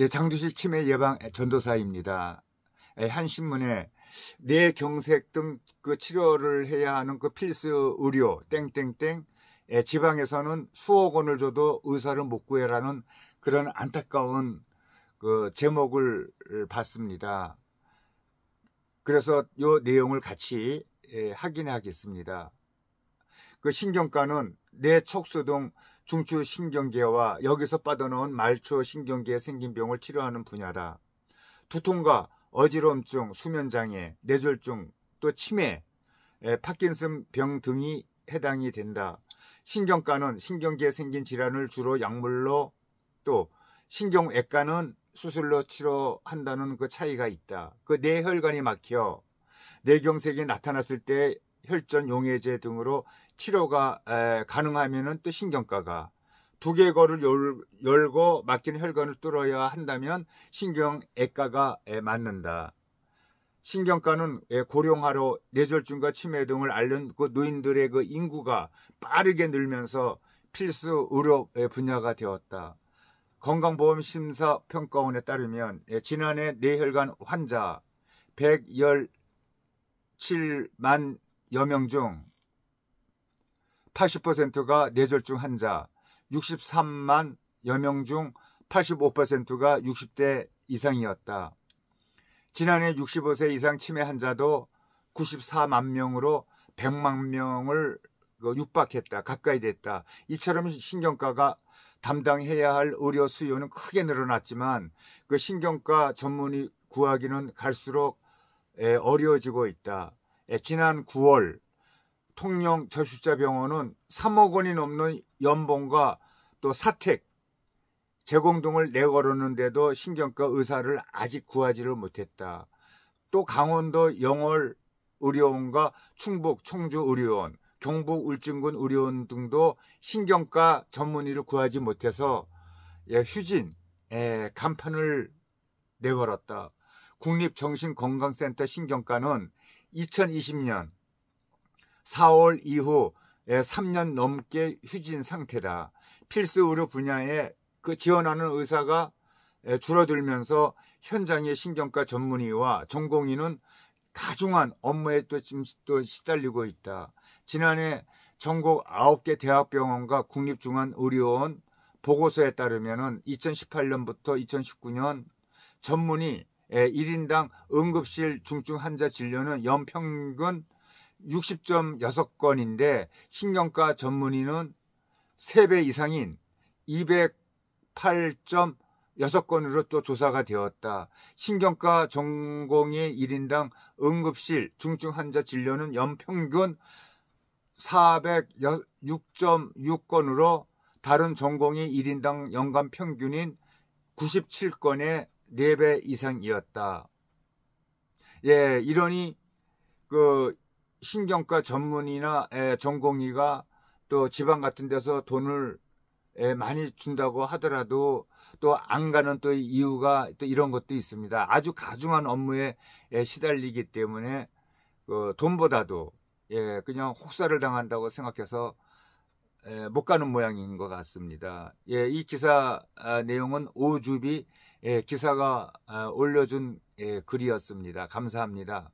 예, 장두실 치매 예방 전도사입니다. 예, 한 신문에 뇌경색 등 그 치료를 해야 하는 그 필수 의료 땡땡땡 예, 지방에서는 수억 원을 줘도 의사를 못 구해라는 그런 안타까운 그 제목을 봤습니다. 그래서 이 내용을 같이 예, 확인하겠습니다. 그 신경과는 뇌 척수동 중추 신경계와 여기서 빠져나온 말초 신경계에 생긴 병을 치료하는 분야다. 두통과 어지러움증, 수면장애, 뇌졸중, 또 치매, 파킨슨 병 등이 해당이 된다. 신경과는 신경계에 생긴 질환을 주로 약물로 또 신경외과는 수술로 치료한다는 그 차이가 있다. 그 뇌혈관이 막혀 뇌경색이 나타났을 때 혈전 용해제 등으로 치료가 가능하면또 신경과가 두개골을 열고 막힌 혈관을 뚫어야 한다면 신경외과가 맞는다. 신경과는 고령화로 뇌졸중과 치매 등을 앓는 그 노인들의 그 인구가 빠르게 늘면서 필수 의료 분야가 되었다. 건강보험심사평가원에 따르면 지난해 뇌혈관 환자 117만여 명중 80%가 뇌졸중 환자, 63만 여명 중 85%가 60대 이상이었다. 지난해 65세 이상 치매 환자도 94만 명으로 100만 명을 그 육박했다. 가까이 됐다. 이처럼 신경과가 담당해야 할 의료 수요는 크게 늘어났지만 그 신경과 전문의 구하기는 갈수록 어려워지고 있다. 지난 9월 대통령 저출자병원은 3억 원이 넘는 연봉과 또 사택, 제공 등을 내걸었는데도 신경과 의사를 아직 구하지를 못했다. 또 강원도 영월 의료원과 충북 청주 의료원, 경북 울진군 의료원 등도 신경과 전문의를 구하지 못해서 예, 휴진, 예, 간판을 내걸었다. 국립정신건강센터 신경과는 2020년 4월 이후 3년 넘게 휴진 상태다. 필수 의료 분야에 그 지원하는 의사가 줄어들면서 현장의 신경과 전문의와 전공의는 가중한 업무에 또또 시달리고 있다. 지난해 전국 9개 대학병원과 국립중앙의료원 보고서에 따르면 2018년부터 2019년 전문의 1인당 응급실 중증 환자 진료는 연평균 60.6건인데 신경과 전문의는 3배 이상인 208.6건으로 또 조사가 되었다. 신경과 전공의 1인당 응급실 중증 환자 진료는 연평균 406.6건으로 다른 전공의 1인당 연간 평균인 97건의 4배 이상이었다. 예, 이러니 그 신경과 전문의나 예, 전공의가 또 지방 같은 데서 돈을 예, 많이 준다고 하더라도 또 안 가는 또 이유가 또 이런 것도 있습니다. 아주 가중한 업무에 예, 시달리기 때문에 그 돈보다도 그냥 혹사를 당한다고 생각해서 못 가는 모양인 것 같습니다. 이 기사 아, 내용은 오주비 기사가 아, 올려준 글이었습니다. 감사합니다.